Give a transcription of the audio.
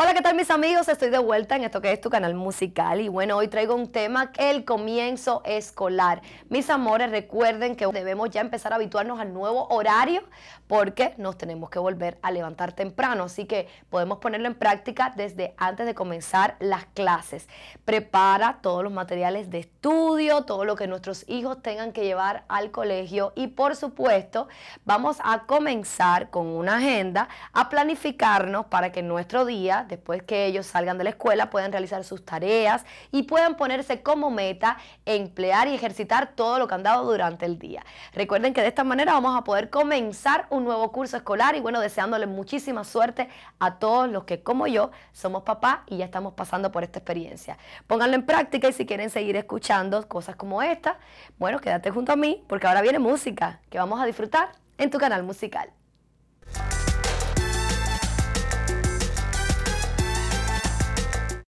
Hola, ¿qué tal mis amigos? Estoy de vuelta en esto que es tu canal musical y bueno, hoy traigo un tema, el comienzo escolar. Mis amores, recuerden que debemos ya empezar a habituarnos al nuevo horario porque nos tenemos que volver a levantar temprano, así que podemos ponerlo en práctica desde antes de comenzar las clases. Prepara todos los materiales de estudio, todo lo que nuestros hijos tengan que llevar al colegio y por supuesto vamos a comenzar con una agenda a planificarnos para que nuestro día después que ellos salgan de la escuela, puedan realizar sus tareas y puedan ponerse como meta emplear y ejercitar todo lo que han dado durante el día. Recuerden que de esta manera vamos a poder comenzar un nuevo curso escolar y bueno, deseándoles muchísima suerte a todos los que como yo somos papás y ya estamos pasando por esta experiencia. Pónganlo en práctica y si quieren seguir escuchando cosas como esta, bueno, quédate junto a mí porque ahora viene música que vamos a disfrutar en tu canal musical.